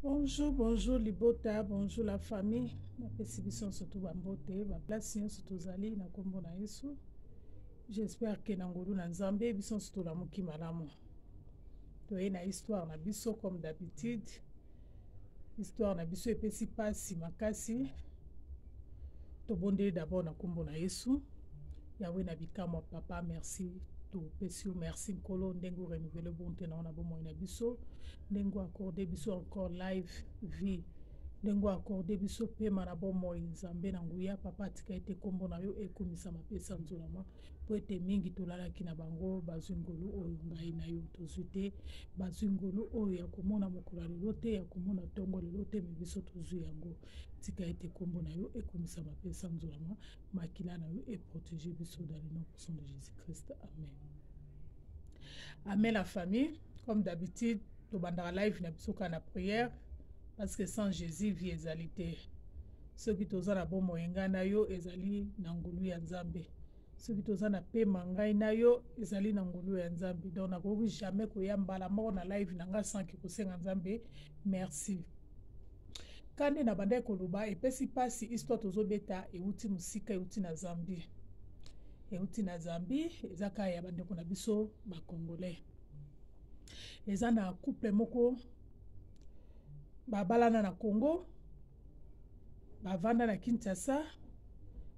bonjour bonjour libota bonjour la famille napesi biso nsutu bambote baplasi nyonso tozali na nkombo na yesu j'espère ke na ngolu na nzambe biso nso tolamuki malamu toyei na histoire na biso comme d'habitude histoire na biso epesi mpasi makasi tobondeli d'abord na nkombo na yesu yawe na bikamwa papa merci topesi yo merci nkolo ndenge orenouvele bonte na yo na bomoi na biso ndenge oaccorde biso encore live vie ndenge akorde biso pema na bomoi nzambe na nguya papa atika ete nkombo na yo ekomisama pesa nzolama mpo ete mingi tolalaki na bango bazwi ngolu oyo ngai na yo tozwi te bazwi ngolu oyo ya komona mokolo ya lelo te ya komona ntongo lelo te me biso tozwi yango tika ete nkombo na yo ekomisama pesa nzolama makila na yo eprotege biso dans le nom puissant de jésus christ amen amen la famille comme d'habitude tobandaka live na biso kaka na prière parce que sans jésus vie ezali te soki toza na bomoi ngai na yo ezali na ngulu ya nzambe soki toza na pema ngai na yo ezali na ngulu ya nzambe donc nakoki jamais koya mbala moko na live na ngai sanki kosenga nzambe merci kande na bandai koloba epesi mpasi histoire tozobeta euti mosika euti na zambie euti na zambie eza kaka ya bandeko na biso bacongolais eza na couple moko babalana na congo bavanda na kinshasa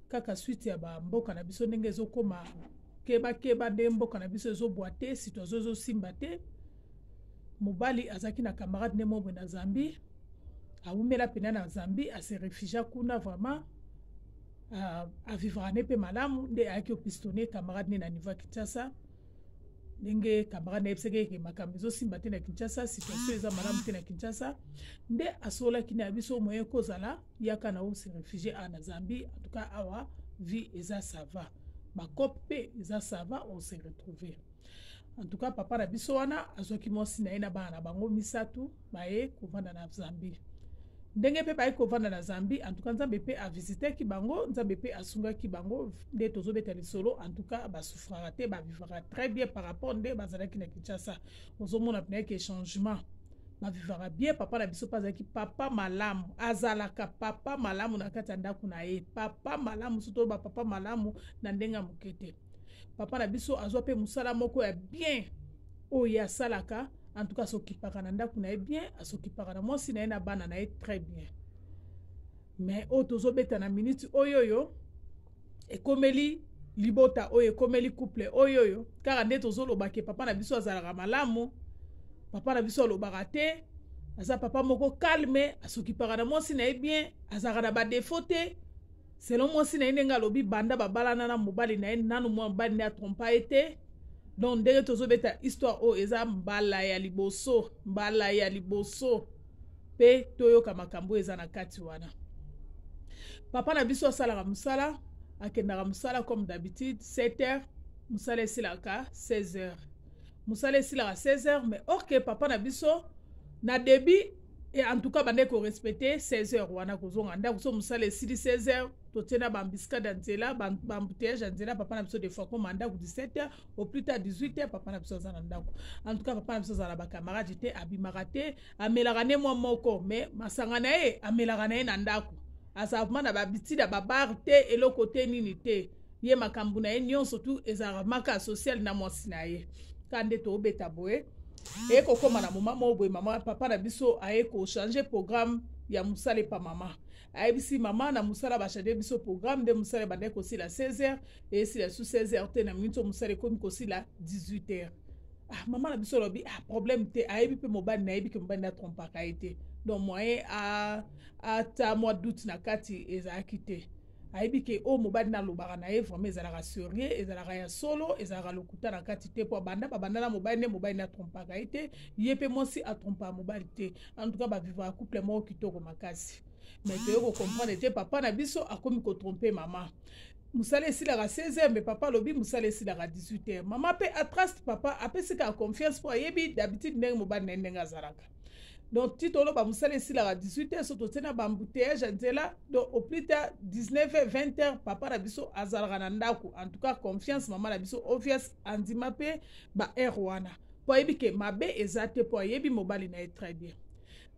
kaka suite ya bamboka na biso ndenge ezokóma kebakeba nde mboka na biso ezobwa te situation ezosimba te mobali azalaki na camarade nde mobwe na zambi awumela pena na zambi ase refugia kuna vraiment avivrane mpe malamu nde ayaki opistone camarade nde na niveau ya kinshasa ndenge kamara na ye biseke yeke makambo ezosimba te na kinshasa situation eza malamu te na kinshasa nde asolaki na ya biso moyen kozala yaka na o se refugie awa na zambi entouka awa vie eza sava bacope mpe eza sava ose retrouve entouka papa na biso wana azwaki mwasi na ye na bana na bango misato baye kovanda na zambi ndenge mpe bayaki kovanda na zambi antuka nzambe mpe avisiteki bango nzambe mpe asungaki bango nde tozobeta lisolo antuka basufraka te bavivaka très bien par rapport nde bazalaki na kinshasa ozomona mpena yaki échangement bavivaka bien papa na biso mpe azalaki papa malamu azalaka papa malamu na kati ya ndako na ye papa malamu so toyoba papa malamu na ndenge ya moke te papa na biso azwa mpe mosala moko ya bien oyo asalaka en tout cas azokipaka na ndako na ye bien azokipaka na mwasi na ye na bana na ye très bien mais oyo oh, tozobeta na miniti oyo oh, oyo ekomeli libota oyo oh, ekomeli couple oyo oyo kaka nde tozoloba ke papa na biso azalaka malamu papa na biso alobaka te aza papa moko calme asokipaka na mwasi na ye bien azalaka na badefo te selon mwasi na ye ndenge alobi banda babalana na mobali na ye nanu mwa mobali nde atrompa ye te donc ndenge tozobeta histoire oyo oh, eza mbala ya liboso mbala ya liboso mpe toyoka makambo oyo eza na kati wana papa na biso asalaka mosala akendaka mosala comme d'habitude 7 heures mosala esilaka 16 heures mosala esilaka 16 heures mais orke papa na biso na début e en tout cas bandai korespecte 16 heures wana kozonga ndako so mosala esili 16 heures totie na bambisikade ya nzela bambuteyage ya nzela papa na biso des fois koma ndako 17 heures au plus tard 18 heures papa na biso aza na ndako en tout cas papa na biso azala na bakamarade te abimaka te amelaka ne mwa moko mais masanga na ye amelaka na ye na ndako azalama na babitide ya babare te eloko te nini te ye makambo na ye nyonso tu ezalaka maka ya sociale na mwasi na ye ka nde tobeta boye eye kokóma na moma moko boye mama papa na biso aye kochange programme ya mosala epa mama ayebisi mama na mosala bachange biso programme nde mosala ebandaki kosila 16 heures eyesila lisu 16 heures te na minute oyo mosala ekómi kosila 18 heures ah, mama na biso alobi ah, problème te ayebi mpe mobali na yebi ke mobali nde atrompaka ye te donc moyen ata mwa doute na kati ezalaki te ayebi ke oyo mobali nalobaka na ye vraimen ezalaka serie ezalaka ya solo ezalaka lokuta na kati te mpo abanda babanda na mobali nde mobali natrompaka ye te ye mpe mwasi atrompaka mobali te antuka bavivaka couple moko kitoko makasi me toye kocomprendre te papa na biso akomi kotrompe mama mosala esilaka 16 heure me papa alobi mosala esilaka 18 heure mama mpe atraste papa apesi kaka confiance mpo ayebi dabitude ndenge mobali na ye ndenge azalaka donc ti toloba mosala esilaka 18 heures so totie na bambouteillage ya nzela donc au plus tard 19 heures 20 heures papa na biso azalaka na ndako en tout cas confiance mama na biso obvious andima mpe baheure wana mpo ayebi ke mabe eza te mpo ayebi mobali na ye très bien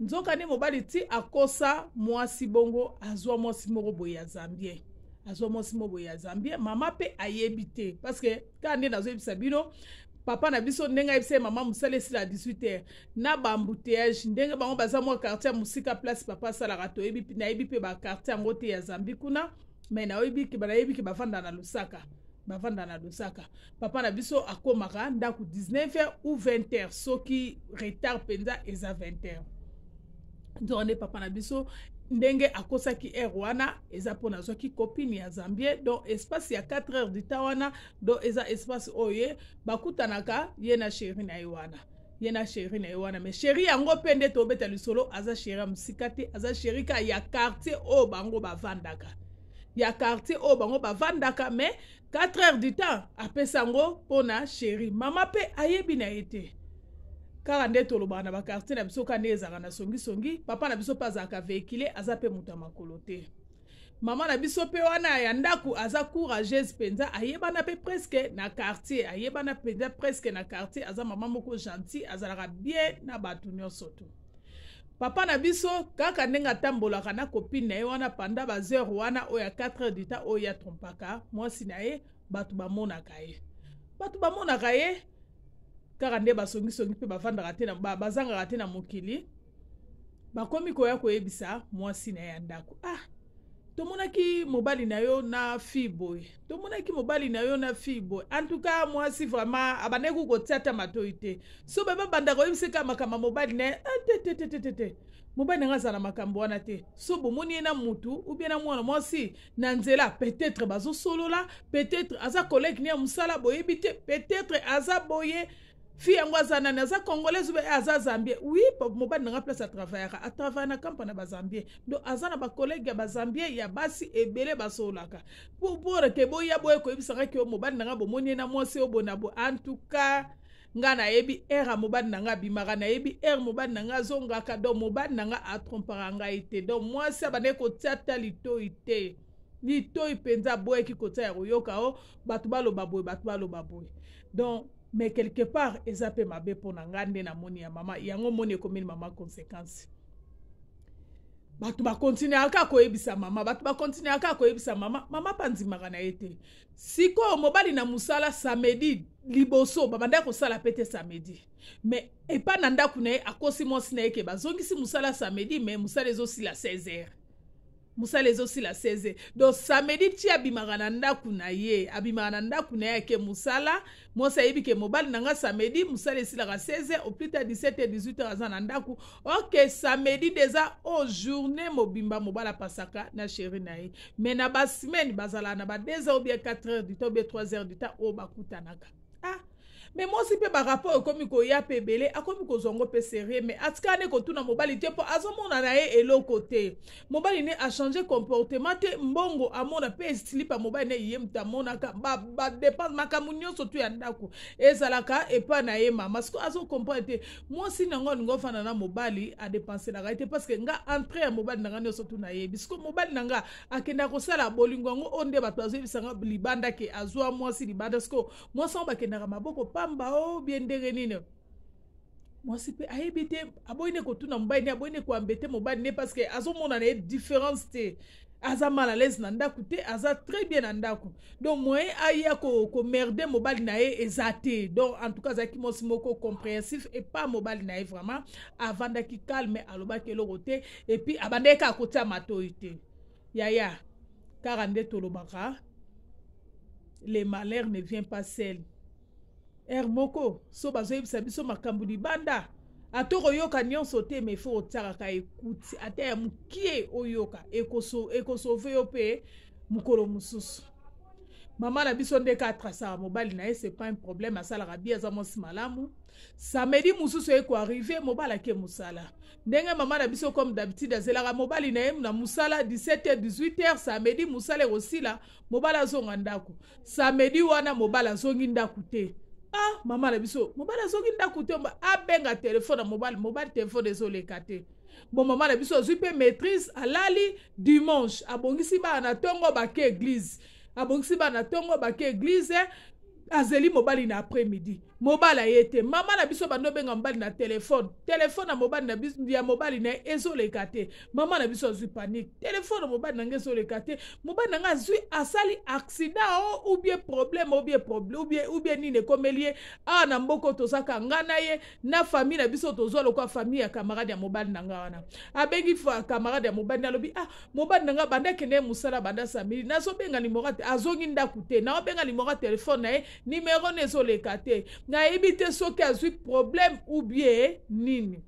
nzokande mobali ti akosa mwasi bongo azwa mwasi moko boye ya zambien azwa mwasi moko boye ya zambien mama mpe ayebi te parce que kaka nde nazoyebisa bino papa na biso ndenge ayebisa ye mama mosala esila ya 18 heure na baambouteillage ndenge bango baza mwa quartier ya mosika place papa asalaka toyebi nayebi mpe baquartier yango te ya zambi kuna mai nayebiki nayebiki bavanda na lusaka bavanda na lusaka papa na biso akómaka ndako 19 heure ou 20 heure soki retard mpenza eza 20 heure nzonde papa na biso ndenge akosaki heure wana eza mpona azwaki copine ya zambie donc espace ya 4 heure du temps wana donc eza espace oyo ye bakutanaka ye na sheri na ye wana ye na sheri na ye wana mais sheri yango mpe nde tobeta lisolo aza sheri ya mosika te aza sheri ka ya quartier oyo bango bavandaka ya quartier oyo bango bavandaka mais 4 heures du temps apesa yango mpona sheri mama mpe ayebi na ye te kaka nde tolobaka na bakartier na biso ka nde ezalaka na songisongi papa na biso mpe azalaka vehikile aza mpe moto ya makolo te mama na biso mpe wana ya ndako aza courageuse mpenza ayebana mpe preske na quartier ayebana mpenza preske na quartier aza mama moko gentil azalaka bien na bato nyonso to papa na biso kaka ndenge atambolaka na kopine na ye wana panda bazeure wana oyo ya 4 heure dita oyo ya trompaka mwasi na ye bato bamonaka ye bato bamonaka ye kaka nde basongisongi mpe bavandaka te bazangaka te na mokili bakomi koya koyebisa mwasi na ye ya ndako ah tomonaki mobali na yo na fille boye tomonaki mobali na yo na fille boye antuka mwasi vraiment abandaki kotia ata matoi te so baba bandaka oyebisaka makambo ya mobali na ye tetetetete ah, mobali nanga azala na makambo wana te so bomoni ye na mutu ubie na mwana mwasi na nzela peut-être bazosolola peut-être aza kolege ni ya mosala boyebi te peut-être aza boye fi yango aza nani aza congolais ube aza zambie wi mobali nanga place atravayaka atravaye na kampa na bazambien donc aza na bakolege ya bazambien ya basi ebele basololaka pour ke boya boye koyebisanga ke yo mobali nanga bomoni ye na mwasi yo bona bo antuka nga nayebi ere ya mobali na nga abimaka nayebi ere mobali na nga azongaka donc mobali na nga atrompaka ngai te donc mwasi abandeki kotia ta litoi te litoi mpenza aboyeki kotia ya koyoka o bato baloba boye bato baloba boye donc mais quelque part eza mpe mabe mpo na ngai nde namoni ya mama yango moni ekomeli mama conséquence bato bakontinuaka koyebisa mama bato bakontinuaka koyebisa mama mama mpa ndimaka na ye te sikoyo mobali na mosala samedi liboso babandaki kosala mpe te samedi me epa na ndako na ye akosi mwasi na ye ke bazongisi mosala samedi me mosala ezosila 16 heures mosala ezosila 16 donc samedi ti abimaka na ndako na ye abimaka na ndako na ye ayeke mosala mwasi ayebi ke mobali na nga samedi mosala esilaka 16 au plus tard 17 18 aza na ndako ok samedi deja o journée mobimba mobali apasaka na sheri na ye me na basemaine bazalaka na ba 2 heures ou bien 4 heures du temps ou bien 3 heures du temps oyo bakutanaka me mwasi mpe barapport ekomi koya mpe ebele akomi kozwa ngo mpe serie me atika ne kotuna mobali te mpo azomona na ye eloko te mobali ne achange comportement te mbongo amona mpe esilipa mobali ne ye moto amonaka badepense makambo nyonso tu ya ndako ezalaka epa na ye mama siko azokomprendre te mwasi nango alingo ofanda na mobali adepenselaka ye te parceke nga entre ya mobali na nga nyonso tu nayebi siko mobali na nga akenda kosala bolingo yango oyo nde bato bazoyebisanga libanda ke azwa mwasi libanda siko mwasi yango bakendaka maboko pa pamba o oh, bie ndenge nini mwasi mpe ayebi te aboyi ne kotuna mobali ne aboyi ne koambe te mobali ne parceke azomona na ye différence te aza mal à l'aise na ndako te aza très bien na ndako donc moyen aya komerde ko mobali na ye eza te donc en tout cas azalaki mwasi moko compréhensif epa mobali na ye vraiment avandaki calme alobaki eloko te epuis abandaki kaka kotia matoi te yaya kaka nde tolobaka le malheur ne vient pas seul ere moko so bazoyebisa biso makambo libanda ata koyoka nyonso te me fo otiakaka ekuti ata ya mokie oyoka ekosove yo mpe mokolo mosusu mama na biso ndeka atrasaka mobali na ye c'est pas un problème asalaka bie aza mwasi malamu samedi mosusu ekoarrive mobali ake mosala ndenge mama na biso comme d'habitude azelaka mobali na ye na mosala 17h 18h samedi mosala ekosila mobali azonga ndako samedi wana mobali azongi ndako te ah mama na biso mobali azoki ndako te abenga telefone ya mobali mobali telefone ezoleka te bon mama na biso azwi mpe maîtrise alali dimanche abongisi bana na ntongo bake eglize abongisi bana na ntongo bake eglize eh. azeli mobali na après midi mobala ye te mama na biso bando obenga mobali na telefone telefone na mobali na biso ya mobali na ye ezoleka te mama na biso azwi panike telefone na mobali na ngai ezoleka te mobali na ngai azwi asali accident o ubie problème ubie problème ubie nini ekomeli ye awa na mboka tozaka nga na ye na famille na biso tozwa lokwa famille ya camarade ya mobali na ngai wana abengi camarade ya mobali nalobi ah mobali na ngai banda akende ye mosala banda samili nazobenga nimero te azongi ndako te naobenga nimero ya telefone na ye nimero na ezoleka te nayebi te soki azwi problème ou bien nini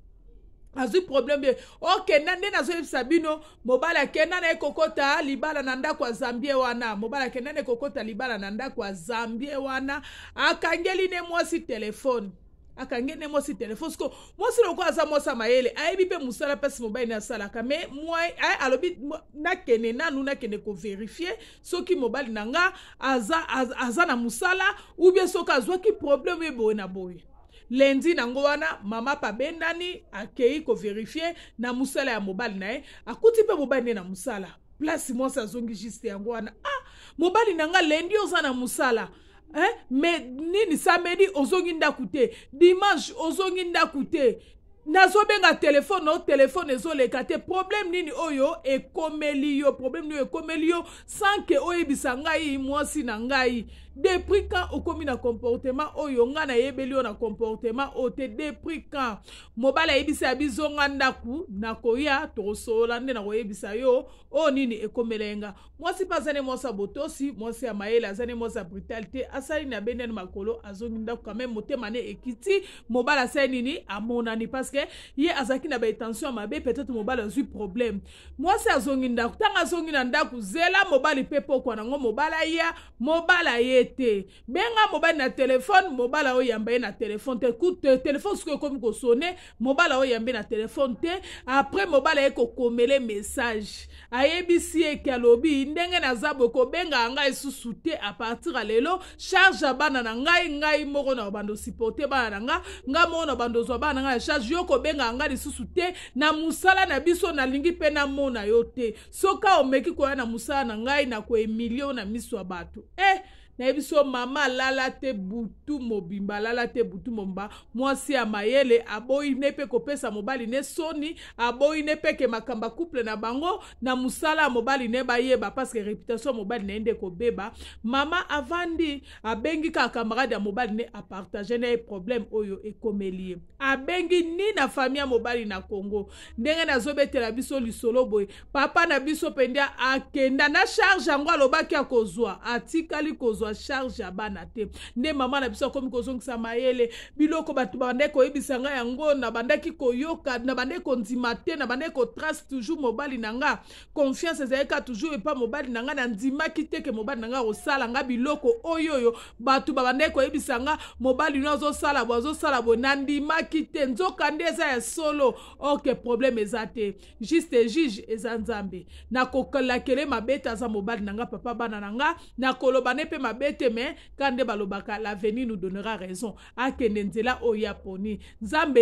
azwi problème ye okenda nde nazoyebisa bino mobali akenda na ye kokɔta libala na ndako ya zambie wana mobali akenda na ye kokɔta libala na ndako ya zambie wana akangeli ne mwasi telefone akangi nde mwasi telefone siko mwasi lokola aza mwasi ya mayele ayebi mpe mosala mpasi mobali nde asalaka me mwaye alobi nakende nanu nakende koverifie soki mobali na nga aza, aza, aza na mosala ou bien soki azwaki probleme ye boye na boye lendi nango wana mama pabendani akei koverifie na mosala ya mobali na ye akuti mpe mobali nde na mosala place mwasi azongi juste yango wana ah mobali na nga lendi oza na mosala hein? me nini samedi ozongi ndako te dimanche ozongi ndako te nazobenga telefone o telefone ezoleka te problème nini oyo ekomeli yo problème nini oyo ekomeli yo sans ke oyebisa ngai mwasi na ngai depuis quand okomi na comportement oyo nga nayebeli yo na comportement oyo te depuis quand mobali ayebisa ya biso nga ndaku nakoya tokosolola nde nakoyebisa yo oyo nini ekomela ye nga mwasi mpe aza ne mwasi ya botosi mwasi ya mayele aza ne mwasi ya brutalité asali na be ndeni makolo azongi ndako quand même motema ne ekiti mobali asali nini amonani parce que ye azalaki na baétention ya mabe peut-être mobali azwi problème mwasi azongi ndako ntango azongi na ndako zela mobali mpe pokwa nango mobali aya mobali aye te benga mobali na telefone mobali aoyamba ye na telefone te telefone soki ekomi kosone mobali aoyamba ye na telefone te après mobali aye kokomele message ayebisi eke alobi ndenge naza boye kobengaka ngai esusu te apartir ya lelo charge ya bana na ngai ngai moko na obanda osiporte bana na nga ngai moko na obanda ozwa bana na ngai ya charge yo kobengaka ngai lisusu te na mosala na biso nalingi mpe namona yo te soka omeki koya na mosala na ngai na koemilio na miso ya bato e eh, nayebi so mama alala te butu mobimba alala te butu mobimba mwasi ya mayele aboyi ne mpe kopesa mobali ne soni aboyi ne mpe ke makambo couple na bango na mosala ya mobali ne bayeba parceke reputation ya mobali na ye nde kobeba mama avandi abengi kaka kamarade ya mobali ne apartage na ye problème oyo ekomeli ye abengi nini na fami ya mobali na congo ndenge nazobetela biso lisolo boye papa na biso mpendia akenda na charge yango alobaki akozwa atikali kozwa kozwa charge ya bana te nde mama na biso akomi kozongisa mayele biloko bato bandaki koyebisa ngai yango na bandaki koyoka na bandaki kondima te na bandaki kotrace toujours mobali na nga confiance ezalaka toujours epa mobali na nga nandimaki te ke mobali na nga kosala nga biloko oyo oyo bato babandaki koyebisa nga mobali no azosala bo azosala bo nandimaki te nzoka nde eza ya solo ok probleme eza te juste juge eza nzambe nakolakele mabe te aza mobali na nga papa bana na nga nakoloba ne mpe Beteme, me kande balobaka l'avenir nous donnera raison akende o yaponi. aponi nzambe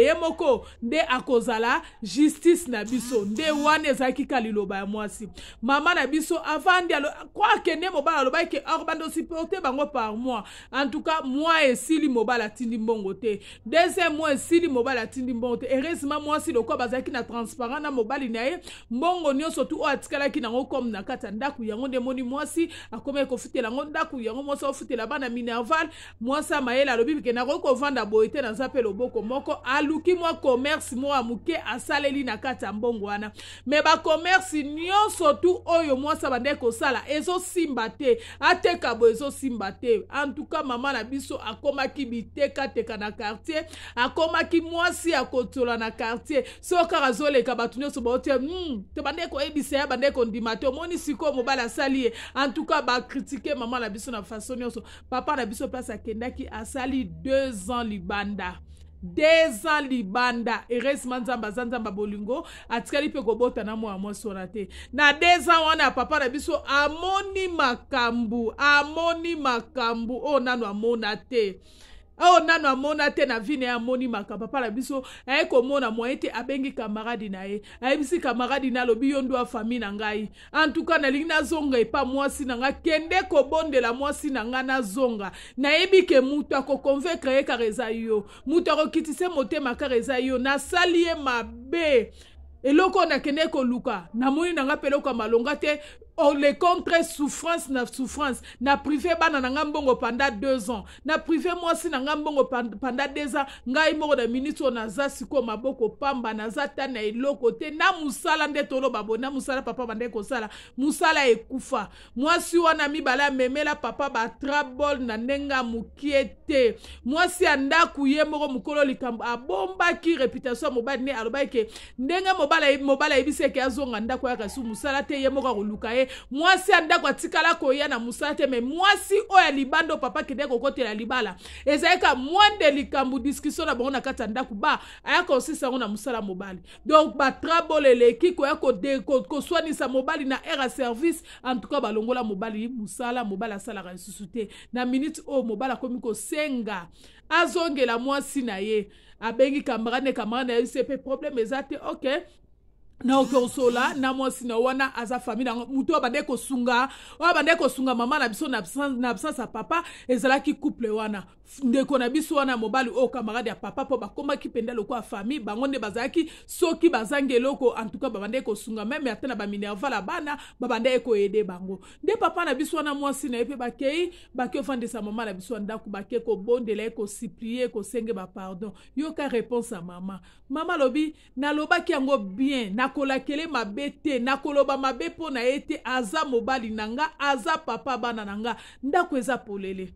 nde akozala justice na biso nde wane ezalaki ka ya mwasi mama na biso avandi ko akende mobala alobaki si porte bango par moi en tout cas mois esili mobala tindi mbongo te deuxième mois esili mobala tindi mbongo te heureusement mwasi lokola bazalaki na transparent na mobali na ye mbongo nyonso tu oyo ki nango comme na kati ya yango nde moni mwasi akomaki la ngonda ku yango yango mwonso ofutela bana minerval mwasi amayele alobi bike nakoki kovanda boye te naza mpe loboko moko aluki mwa komerse moko ya moke asaleli na kati ya mbongo wana me bakomerse nyonso tu oyo mwasi abandeki kosala ezosimba te ateka boye ezosimba te antuka mama na biso akomaki bitekateka na kartier akomaki mwasi ya kotola na kartier so kaka azoleka bato nyonso baotie mm, tobandeki koyebisa ye abandeki kondima te omoni sikoyo mobali asali ye antuka bakritike mama na biso na façon nyonso papa na biso place akendaki asali deux ans libanda deux ans libanda heureusement nzambe aza nzambe bolingo atikali mpe kobota na mwana mwasi wana te na deux ans wana ya papa na biso amoni makambo amoni makambo oyo oh, nano amona te oyo nano amona te na vi na ye amoni makambo apala biso aye komona moye te abengi kamaradi na ye ayebisi kamaradi na alobi yo ndo afami na ngai antuka nalingi nazonga epa mwasi na ngai kende kobondela mwasi na ngai nazonga nayebi ke moto akokonvaincre ye kaka eza yo moto akokitisa motema kaka eza yo nasali ye mabe eloko oyo nakende koluka namoni na ngai mpe eloko ya malonga te olekong oh, tre souffrance na souffrance na prive bana na ngai mbongo panda 2 ans na prive mwasi na ngai mbongo panda 2 ans ngai moko na miniti oyo naza sikoyo maboko pamba naza ta na eloko te na mosala nde toloba bo na mosala papa bande kosala mosala ekufa mwasi wana mibale amemela papa batrabol na ndenge ya mokie te mwasi ya ndako ye moko mokolo likambo abombaki reputation ya mobali nde alobaki ke ndenge mobali ayebisi eke azonga ndako yaka su mosala te ye moko akoluka ye ye mwasi ya ndako atikala koya na mosala te me mwasi oyo ya libanda papa akende kokotela libala ezali ka mwande likambo discussion na bango na kati ya ndako ba aya kosisa yango na mosala mobali donc batrabole eleki koya koswanisa mobali na aire ya service en tout cas balongola mobali mosala mobali asalaka lisusu te na minute oyo mobali akomi kosenga azongela mwasi na ye abengi kamarade kamarade na ye se mpe probleme eza te ok na okosola na mwasi na wana aza fami nango motu oyo abandeki kosunga oyo abandeki kosunga mama na biso na absence ya papa ezalaki couple wana ndeko na biso wana mobali oyo kamarade ya papa mpo bakomaki mpenza lokola famille bango nde bazalaki soki bazangi eloko antuka babandaki kosunga meme ata na baminervala bana babandaki koyede bango nde papa na biso wana mwasi na ye mpe bakei bakei ofandisa mama na biso ya ndako bakei kobondela ye kosiplie kosenge bapardon yoka réponse ya mama mama alobi nalobaki yango bien nakolakele mabe te nakoloba mabe mpo na ye te aza mobali na nga aza papa bana na nga ndako eza polele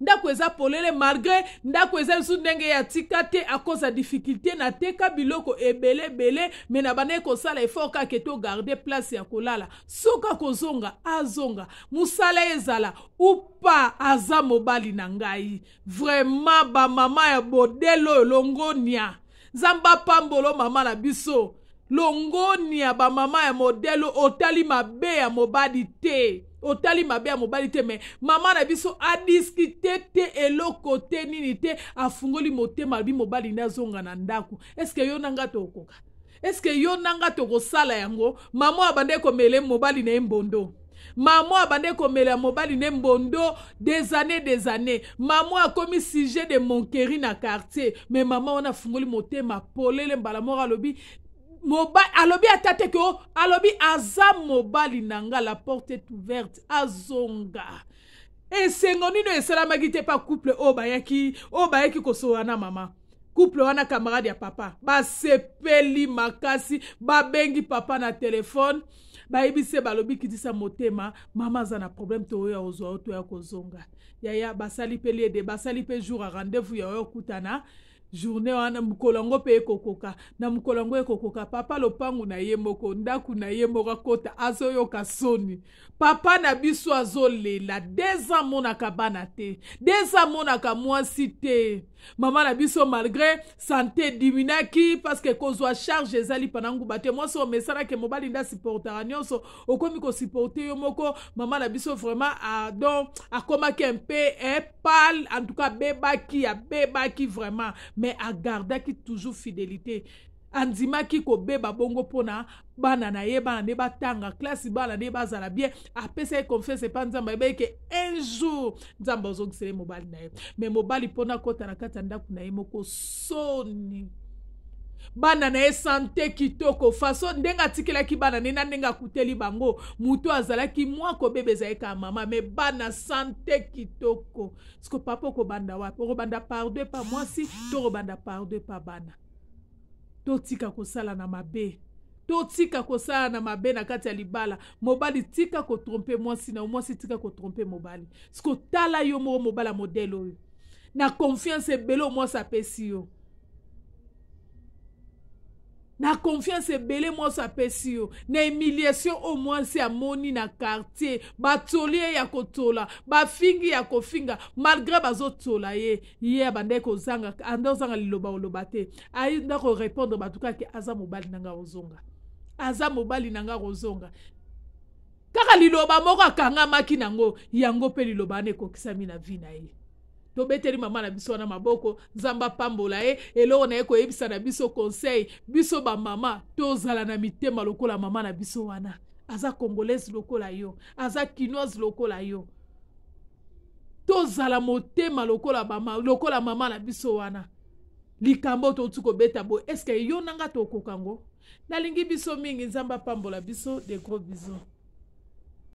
ndako eza polele malgre ndako eza lisusu ndenge ya tika te akoza difikulté nateka biloko ebele ebele me na bandeki kosala effort kaka togarde place ya kolala soki akozonga azonga mosala ezala upa aza mobali na ngai vraimen bamama ya bodele oyo longonia nzambe apambolo mama na biso longoni ya bamama ya modele otali mabe ya mobali te otali mabe ya mobali te me mama na biso adiskite te eloko te nini te afungoli motema alobi mobali nde azonga na ndako eske yo na nga tokoka eske yo na nga tokosala yango mama abande komele mobali na ye mbondo mamo abande komela mobali ne mbondo des années des années mamo akomi sujet de monkeri na quartier me mama wana afungoli motema polele mbala moko alobi mobali alobi ata te ke o alobi aza mobali na nga la porte est ouverte azonga esengo nino esalamaki te mpa couple oyo bayaki oyo bayaki kosola na mama couple wana camarade ya papa basepeli makasi babengi papa na telefone bayebisi balobi kitisa motema mama aza na problème to oyo akozwa oyo toya kozonga yaya basali mpe liede basali mpe jour ya rendez-vous ya oyo okutana journée wana mokolo yango mpe ekokoka na mokolo yango ekokoka papa lopangu na ye moko ndako na ye moko akota azoyoka soni papa na biso azolela deza amonaka bana te deza amonaka mwasi te Maman la biso malgré sante parce que kozwa charge ezali mpana moi te mwasi que mobali nde asiportaka nyonso okomi supporter yo moko maman la biso vraiment adon akomaki un epale en tout cas beba qui vraiment mais qui toujours fidélité andimaki kobeba bongo mpona bana na ye bana nde batanga klasi bana nde bazala bien apesaki confiance epa nzambe ayebaki un jour nzambe ozongisele mobali na ye me mobali mpona akota na kati ya ndako na ye moko soni bana na ye sante kitoko faso ndenge atikelaki bana ne na ndenge akuteli bango motu azalaki mwa kobeba ezali kaka mama me bana sante kitoko siko papa okobanda wapi okobanda pardo epa mwasi to okobanda pardo epa bana totika kosala na mabe totika kosala na mabe na kati ya libala mobali tika kotrompe mwasi na mwasi tika kotrompe mobali siko tala yo moko mobali ya modele oyo na konfiance ebele omwasi apesi yo na confiance ebele mwasi apesi yo na humiliation oyo mwasi amoni na quartier batoli ye ya kotola bafingi ya kofinga malgré bazotola ye ye abandaki kozanga anda ozanga liloba oloba te ayinda korépondre bato kaki aza mobali na nga kozonga aza mobali na nga kozonga kaka liloba moko akangamaki nango yango mpe liloba wana ekokisami na vi na ye tobeteli mama na biso wana maboko nzambe apambola ye eloko na ye koyebisa na biso conseil biso bamama tozala na mitema lokola mama na biso wana aza congolaise lokola yo aza kinoise lokola yo tozala motema lokola mama, lokola mama na biso wana likambo touti kobeta boye eske yo nanga tokokango nalingi biso mingi nzambe apambola biso de gros bizo